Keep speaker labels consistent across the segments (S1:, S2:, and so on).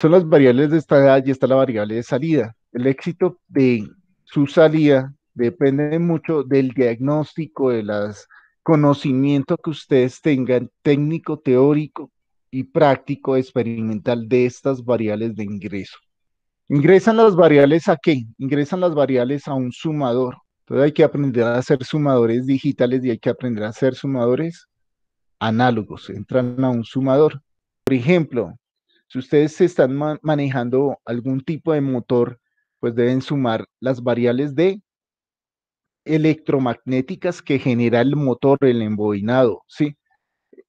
S1: son las variables de esta y está la variable de salida. El éxito de su salida depende mucho del diagnóstico, de conocimiento conocimientos que ustedes tengan técnico, teórico y práctico experimental de estas variables de ingreso. ¿Ingresan las variables a qué? Ingresan las variables a un sumador. Entonces hay que aprender a hacer sumadores digitales y hay que aprender a hacer sumadores análogos. Entran a un sumador. Por ejemplo, si ustedes están manejando algún tipo de motor, pues deben sumar las variables de electromagnéticas que genera el motor, el embobinado, ¿sí?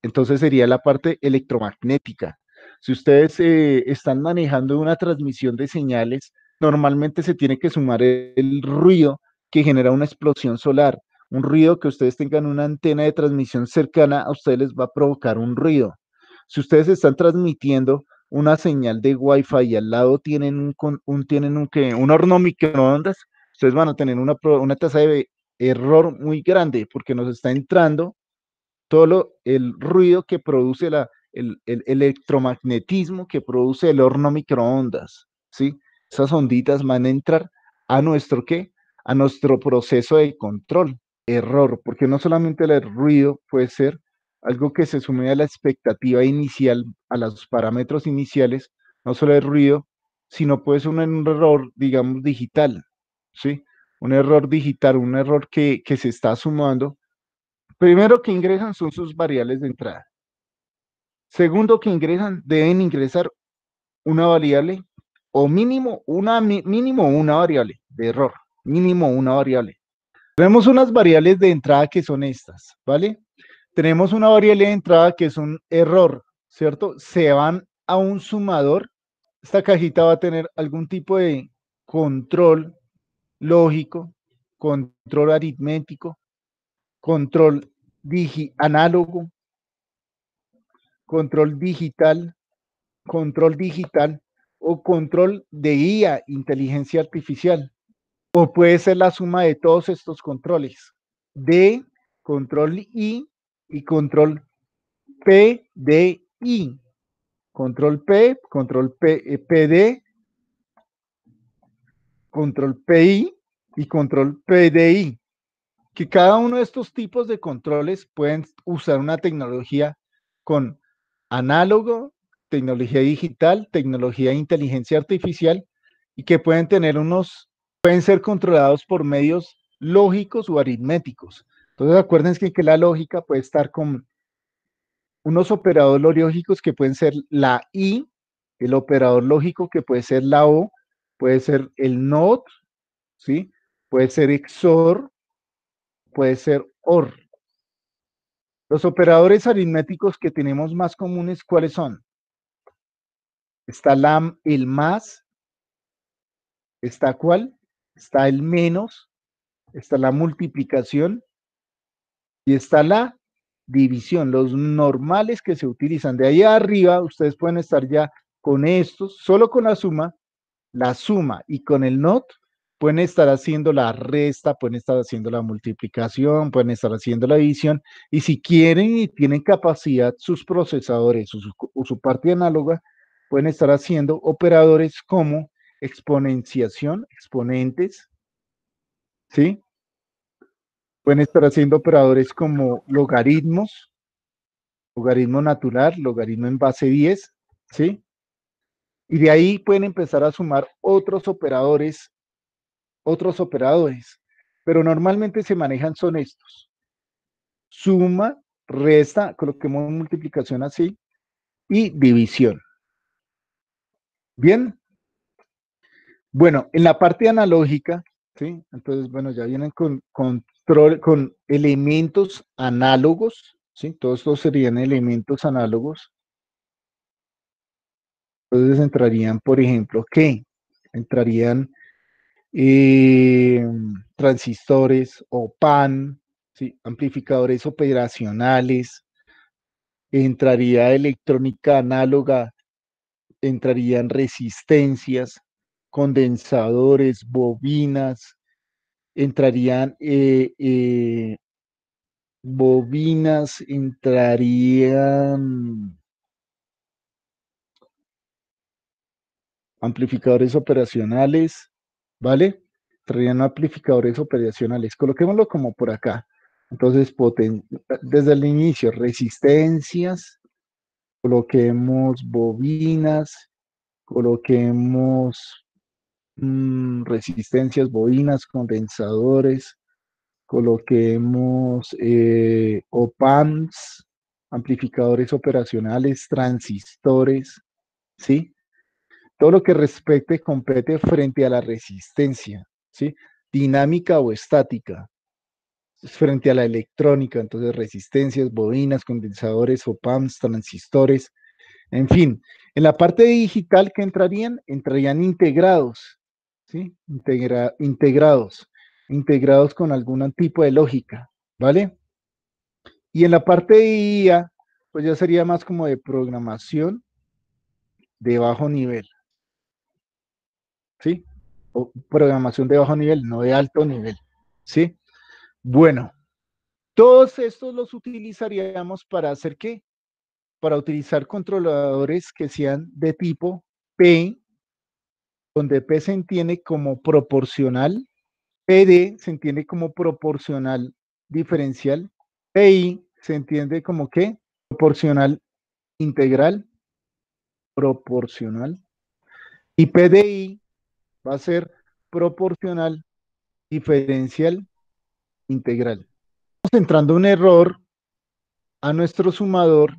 S1: Entonces sería la parte electromagnética. Si ustedes eh, están manejando una transmisión de señales, normalmente se tiene que sumar el, el ruido que genera una explosión solar. Un ruido que ustedes tengan una antena de transmisión cercana a ustedes les va a provocar un ruido. Si ustedes están transmitiendo una señal de Wi-Fi y al lado tienen un, tienen que un horno microondas, ustedes van a tener una, una tasa de error muy grande porque nos está entrando todo el ruido que produce la, el, el, electromagnetismo que produce el horno microondas, ¿sí? Esas onditas van a entrar a nuestro qué? A nuestro proceso de control, error, porque no solamente el ruido puede ser algo que se sume a la expectativa inicial, a los parámetros iniciales, no solo de ruido, sino puede ser un error, digamos, digital, ¿sí? Un error digital, un error que, que se está sumando. Primero que ingresan son sus variables de entrada. Segundo que ingresan, deben ingresar una variable o mínimo una, mínimo una variable de error, mínimo una variable. Tenemos unas variables de entrada que son estas, ¿vale? Tenemos una variable de entrada que es un error, ¿cierto? Se van a un sumador. Esta cajita va a tener algún tipo de control lógico, control aritmético, control análogo, control digital, control digital o control de IA, inteligencia artificial. O puede ser la suma de todos estos controles. D, control I, y control P, Control P, eh, control P, PD, control PI y control PDI. Que cada uno de estos tipos de controles pueden usar una tecnología con análogo, tecnología digital, tecnología de inteligencia artificial y que pueden tener unos, pueden ser controlados por medios lógicos o aritméticos. Entonces acuérdense que la lógica puede estar con unos operadores lógicos que pueden ser la I, el operador lógico que puede ser la O, puede ser el NOT, ¿sí? Puede ser XOR, puede ser OR. Los operadores aritméticos que tenemos más comunes, ¿cuáles son? Está el más, está cuál, está el menos, está la multiplicación y está la división, los normales que se utilizan. De ahí arriba, ustedes pueden estar ya con estos, solo con la suma, la suma y con el not, pueden estar haciendo la resta, pueden estar haciendo la multiplicación, pueden estar haciendo la división, y si quieren y tienen capacidad sus procesadores o su, parte análoga, pueden estar haciendo operadores como exponenciación, exponentes, ¿sí? Pueden estar haciendo operadores como logaritmos, logaritmo natural, logaritmo en base 10, ¿sí? Y de ahí pueden empezar a sumar otros operadores, otros operadores, pero normalmente se manejan son estos. Suma, resta, coloquemos multiplicación así, y división. Bien. Bueno, en la parte analógica, ¿sí? Entonces, bueno, ya vienen con, con elementos análogos, ¿sí? Todos estos serían elementos análogos. Entonces entrarían, por ejemplo, ¿qué? Entrarían eh, transistores o PAN, amplificadores operacionales, entraría electrónica análoga, entrarían resistencias, condensadores, bobinas, entrarían eh, eh, bobinas, entrarían amplificadores operacionales, ¿vale? Entrarían amplificadores operacionales. Coloquémoslo como por acá. Entonces, desde el inicio, resistencias, coloquemos bobinas, coloquemos Mm, resistencias, bobinas, condensadores, coloquemos eh, OPAMs, amplificadores operacionales, transistores, ¿sí? Todo lo que respecte compete frente a la resistencia, ¿sí? Dinámica o estática, frente a la electrónica, entonces resistencias, bobinas, condensadores, OPAMs, transistores, en fin. En la parte digital que entrarían, entrarían integrados, ¿sí? integrados, integrados con algún tipo de lógica, ¿vale? Y en la parte de IA, pues ya sería más como de programación de bajo nivel, ¿sí? O programación de bajo nivel, no de alto nivel, ¿sí? Bueno, todos estos los utilizaríamos para hacer qué? Para utilizar controladores que sean de tipo P donde P se entiende como proporcional, PD se entiende como proporcional diferencial, PI se entiende como qué? Proporcional integral, proporcional, y PDI va a ser proporcional diferencial integral. Estamos entrando un error a nuestro sumador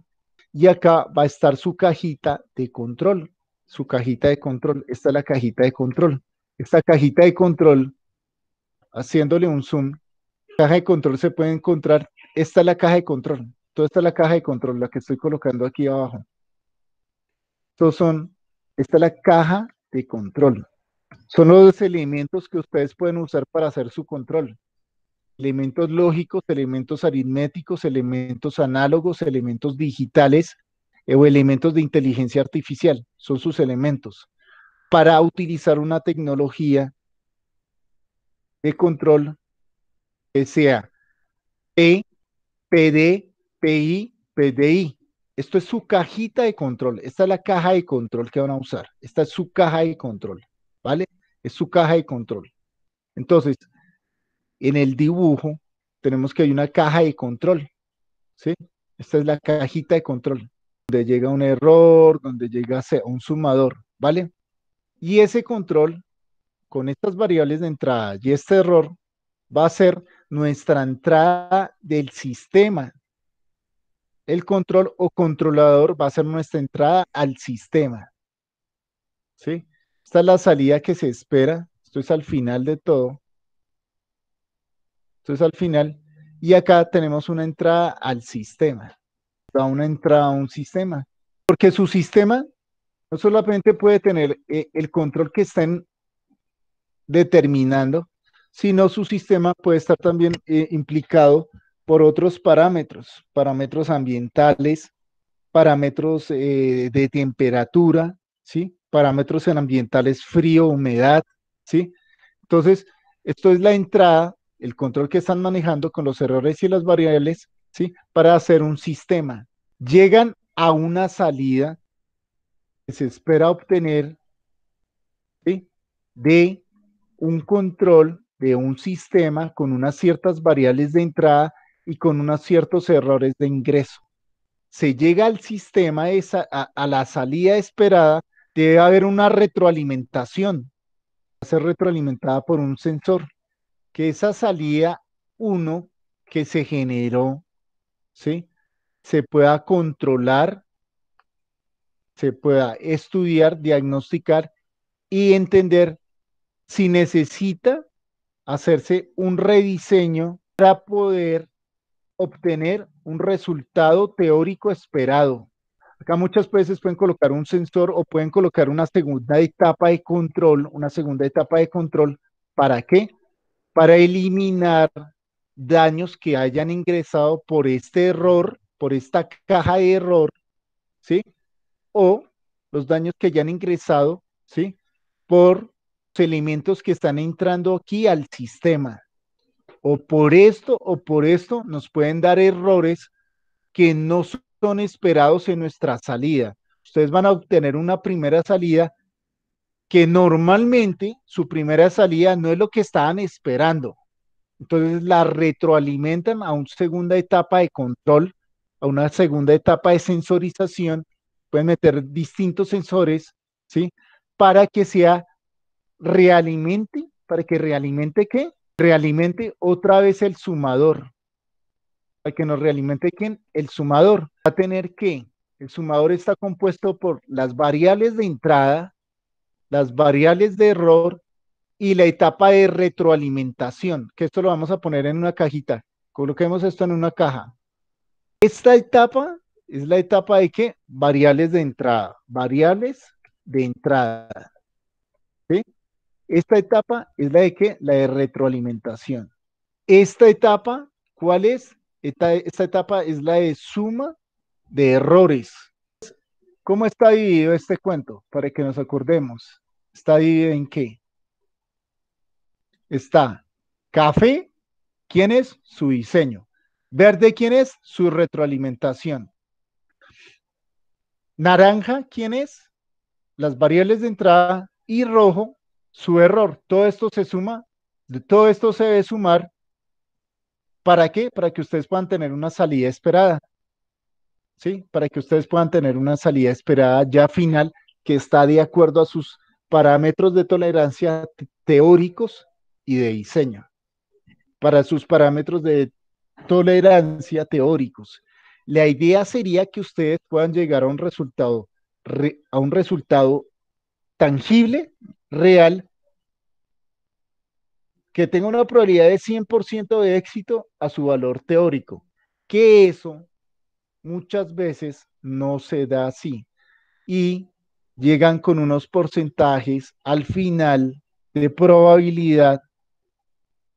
S1: y acá va a estar su cajita de control su cajita de control. Esta es la cajita de control. Esta cajita de control, haciéndole un zoom, caja de control se puede encontrar. Esta es la caja de control. Toda esta es la caja de control, la que estoy colocando aquí abajo. Estos son, esta es la caja de control. Son los elementos que ustedes pueden usar para hacer su control. Elementos lógicos, elementos aritméticos, elementos análogos, elementos digitales, eh, o elementos de inteligencia artificial, son sus elementos, para utilizar una tecnología de control que sea P, PD, PI, PDI. Esto es su cajita de control. Esta es la caja de control que van a usar. Esta es su caja de control, ¿vale? Es su caja de control. Entonces, en el dibujo tenemos que hay una caja de control, ¿sí? Esta es la cajita de control llega un error, donde llega un sumador, ¿vale? Y ese control con estas variables de entrada y este error va a ser nuestra entrada del sistema. El control o controlador va a ser nuestra entrada al sistema. ¿Sí? Esta es la salida que se espera. Esto es al final de todo. Esto es al final. Y acá tenemos una entrada al sistema a una entrada a un sistema. Porque su sistema no solamente puede tener eh, el control que estén determinando, sino su sistema puede estar también eh, implicado por otros parámetros, parámetros ambientales, parámetros eh, de temperatura, ¿sí? parámetros ambientales frío, humedad. ¿sí? Entonces, esto es la entrada, el control que están manejando con los errores y las variables ¿sí? para hacer un sistema llegan a una salida que se espera obtener de un control de un sistema con unas ciertas variables de entrada y con unos ciertos errores de ingreso. Se llega al sistema a, la salida esperada, debe haber una retroalimentación, a ser retroalimentada por un sensor, que esa salida 1 que se generó, ¿sí? se pueda controlar, se pueda estudiar, diagnosticar y entender si necesita hacerse un rediseño para poder obtener un resultado teórico esperado. Acá muchas veces pueden colocar un sensor o pueden colocar una segunda etapa de control, una segunda etapa de control. ¿Para qué? Para eliminar daños que hayan ingresado por este error por esta caja de error, ¿sí? O los daños que ya han ingresado, ¿sí? Por los elementos que están entrando aquí al sistema. O por esto o por esto nos pueden dar errores que no son esperados en nuestra salida. Ustedes van a obtener una primera salida que normalmente su primera salida no es lo que estaban esperando. Entonces la retroalimentan a una segunda etapa de control a una segunda etapa de sensorización, pueden meter distintos sensores, ¿sí? Para que sea realimente, para que realimente qué? Realimente otra vez el sumador. Para que nos realimente quién? El sumador. Va a tener que, el sumador está compuesto por las variables de entrada, las variables de error y la etapa de retroalimentación, que esto lo vamos a poner en una cajita. Coloquemos esto en una caja. Esta etapa es la etapa de qué? Variables de entrada, variables de entrada. Esta etapa es la de qué? La de retroalimentación. Esta etapa, ¿cuál es? Esta, esta etapa es la de suma de errores. ¿Cómo está dividido este cuento? Para que nos acordemos. ¿Está dividido en qué? Está café, ¿quién es? Su diseño. Verde, quién es? Su retroalimentación. Naranja, ¿quién es? Las variables de entrada y rojo, su error. Todo esto se suma, todo esto se debe sumar. ¿Para qué? Para que ustedes puedan tener una salida esperada. ¿Sí? Para que ustedes puedan tener una salida esperada ya final que está de acuerdo a sus parámetros de tolerancia teóricos y de diseño. Para sus parámetros de tolerancia teóricos. La idea sería que ustedes puedan llegar a un resultado, a un resultado tangible, real, que tenga una probabilidad de 100% de éxito a su valor teórico. Que eso muchas veces no se da así. Y llegan con unos porcentajes al final de probabilidad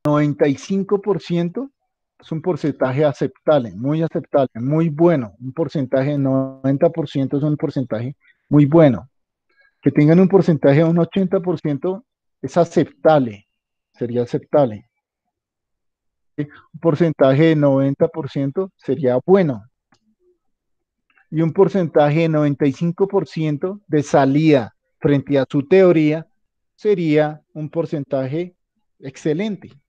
S1: 95% es un porcentaje aceptable, muy aceptable, muy bueno. Un porcentaje de 90% es un porcentaje muy bueno. Que tengan un porcentaje de un 80% es aceptable, sería aceptable. Un porcentaje de 90% sería bueno. Y un porcentaje de 95% de salida frente a su teoría sería un porcentaje excelente.